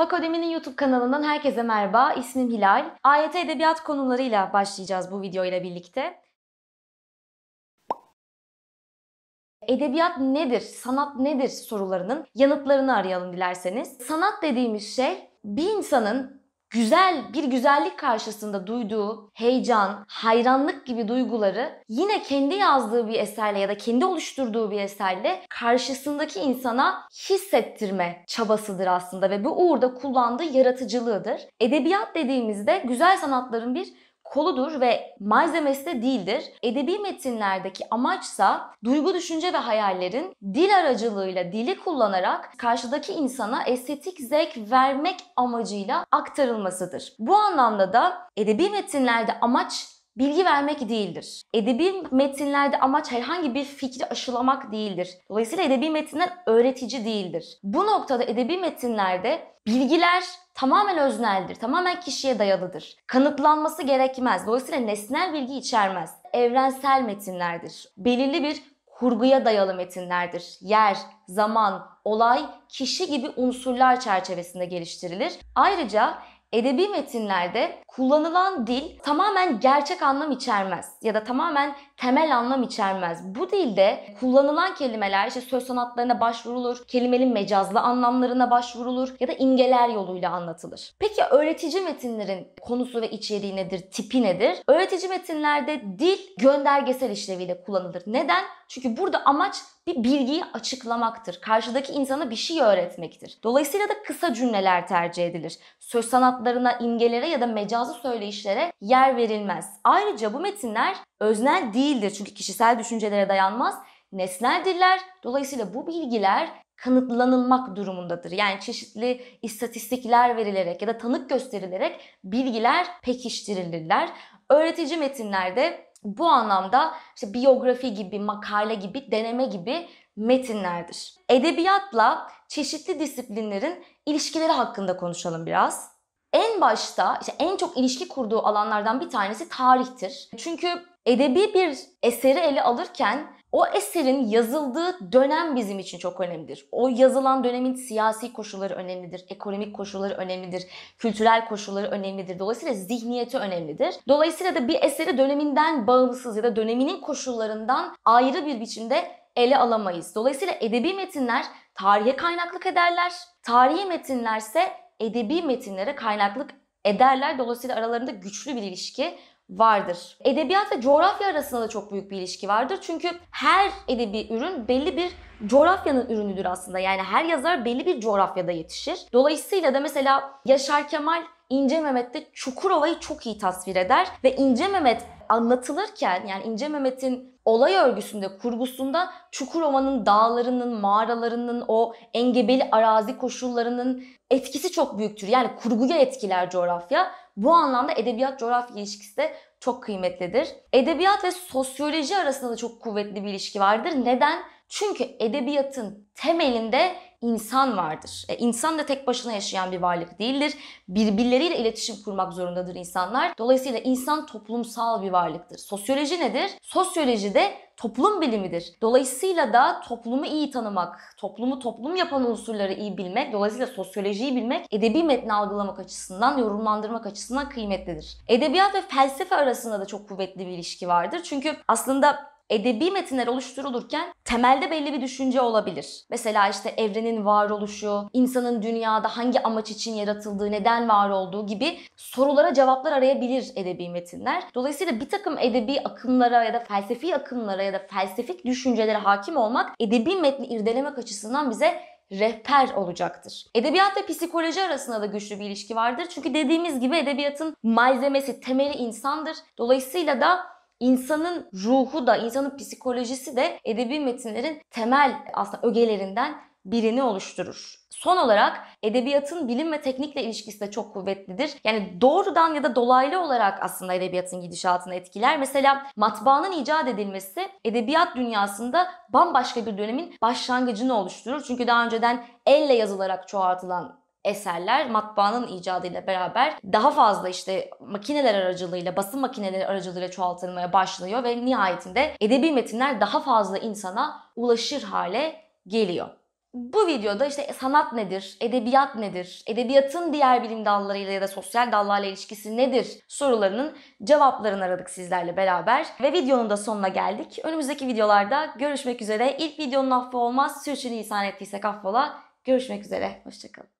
Pakodemi'nin YouTube kanalından herkese merhaba. İsmim Hilal. AYT edebiyat konularıyla başlayacağız bu video ile birlikte. Edebiyat nedir, sanat nedir sorularının yanıtlarını arayalım dilerseniz. Sanat dediğimiz şey bir insanın güzel bir güzellik karşısında duyduğu heyecan, hayranlık gibi duyguları yine kendi yazdığı bir eserle ya da kendi oluşturduğu bir eserle karşısındaki insana hissettirme çabasıdır aslında ve bu uğurda kullandığı yaratıcılığıdır. Edebiyat dediğimizde güzel sanatların bir koludur ve malzemesi de değildir. Edebi metinlerdeki amaçsa duygu, düşünce ve hayallerin dil aracılığıyla dili kullanarak karşıdaki insana estetik zevk vermek amacıyla aktarılmasıdır. Bu anlamda da edebi metinlerde amaç bilgi vermek değildir. Edebi metinlerde amaç herhangi bir fikri aşılamak değildir. Dolayısıyla edebi metinler öğretici değildir. Bu noktada edebi metinlerde Bilgiler tamamen özneldir, tamamen kişiye dayalıdır. Kanıtlanması gerekmez. Dolayısıyla nesnel bilgi içermez. Evrensel metinlerdir. Belirli bir kurguya dayalı metinlerdir. Yer, zaman, olay, kişi gibi unsurlar çerçevesinde geliştirilir. Ayrıca Edebi metinlerde kullanılan dil tamamen gerçek anlam içermez ya da tamamen temel anlam içermez. Bu dilde kullanılan kelimeler işte söz sanatlarına başvurulur, kelimenin mecazlı anlamlarına başvurulur ya da imgeler yoluyla anlatılır. Peki öğretici metinlerin konusu ve içeriği nedir, tipi nedir? Öğretici metinlerde dil göndergesel işleviyle kullanılır. Neden? Çünkü burada amaç bir bilgiyi açıklamaktır. Karşıdaki insana bir şey öğretmektir. Dolayısıyla da kısa cümleler tercih edilir. Söz sanat sıfatlarına, imgelere ya da mecazi söyleyişlere yer verilmez. Ayrıca bu metinler öznel değildir çünkü kişisel düşüncelere dayanmaz. nesneldirler. Dolayısıyla bu bilgiler kanıtlanılmak durumundadır. Yani çeşitli istatistikler verilerek ya da tanık gösterilerek bilgiler pekiştirilirler. Öğretici metinlerde bu anlamda işte biyografi gibi, makale gibi, deneme gibi metinlerdir. Edebiyatla çeşitli disiplinlerin ilişkileri hakkında konuşalım biraz en başta işte en çok ilişki kurduğu alanlardan bir tanesi tarihtir. Çünkü edebi bir eseri ele alırken o eserin yazıldığı dönem bizim için çok önemlidir. O yazılan dönemin siyasi koşulları önemlidir, ekonomik koşulları önemlidir, kültürel koşulları önemlidir. Dolayısıyla zihniyeti önemlidir. Dolayısıyla da bir eseri döneminden bağımsız ya da döneminin koşullarından ayrı bir biçimde ele alamayız. Dolayısıyla edebi metinler tarihe kaynaklık ederler. Tarihi metinlerse edebi metinlere kaynaklık ederler. Dolayısıyla aralarında güçlü bir ilişki vardır. Edebiyat ve coğrafya arasında da çok büyük bir ilişki vardır. Çünkü her edebi ürün belli bir coğrafyanın ürünüdür aslında. Yani her yazar belli bir coğrafyada yetişir. Dolayısıyla da mesela Yaşar Kemal İnce Mehmet'te Çukurova'yı çok iyi tasvir eder ve İnce Mehmet anlatılırken yani İnce Mehmet'in olay örgüsünde, kurgusunda Çukurova'nın dağlarının, mağaralarının, o engebeli arazi koşullarının etkisi çok büyüktür. Yani kurguya etkiler coğrafya. Bu anlamda edebiyat coğrafya ilişkisi de çok kıymetlidir. Edebiyat ve sosyoloji arasında da çok kuvvetli bir ilişki vardır. Neden? Çünkü edebiyatın temelinde insan vardır. E, insan da tek başına yaşayan bir varlık değildir. Birbirleriyle iletişim kurmak zorundadır insanlar. Dolayısıyla insan toplumsal bir varlıktır. Sosyoloji nedir? Sosyoloji de toplum bilimidir. Dolayısıyla da toplumu iyi tanımak, toplumu toplum yapan unsurları iyi bilmek, dolayısıyla sosyolojiyi bilmek edebi metni algılamak açısından, yorumlandırmak açısından kıymetlidir. Edebiyat ve felsefe arasında da çok kuvvetli bir ilişki vardır. Çünkü aslında edebi metinler oluşturulurken temelde belli bir düşünce olabilir. Mesela işte evrenin varoluşu, insanın dünyada hangi amaç için yaratıldığı, neden var olduğu gibi sorulara cevaplar arayabilir edebi metinler. Dolayısıyla bir takım edebi akımlara ya da felsefi akımlara ya da felsefik düşüncelere hakim olmak edebi metni irdelemek açısından bize rehber olacaktır. Edebiyat ve psikoloji arasında da güçlü bir ilişki vardır. Çünkü dediğimiz gibi edebiyatın malzemesi, temeli insandır. Dolayısıyla da İnsanın ruhu da, insanın psikolojisi de edebi metinlerin temel aslında ögelerinden birini oluşturur. Son olarak edebiyatın bilim ve teknikle ilişkisi de çok kuvvetlidir. Yani doğrudan ya da dolaylı olarak aslında edebiyatın gidişatını etkiler. Mesela matbaanın icat edilmesi edebiyat dünyasında bambaşka bir dönemin başlangıcını oluşturur. Çünkü daha önceden elle yazılarak çoğaltılan eserler matbaanın icadıyla beraber daha fazla işte makineler aracılığıyla, basın makineleri aracılığıyla çoğaltılmaya başlıyor ve nihayetinde edebi metinler daha fazla insana ulaşır hale geliyor. Bu videoda işte sanat nedir, edebiyat nedir, edebiyatın diğer bilim dallarıyla ya da sosyal dallarla ilişkisi nedir sorularının cevaplarını aradık sizlerle beraber. Ve videonun da sonuna geldik. Önümüzdeki videolarda görüşmek üzere. İlk videonun affı olmaz, sürçülisan ettiysek affola. Görüşmek üzere, hoşçakalın.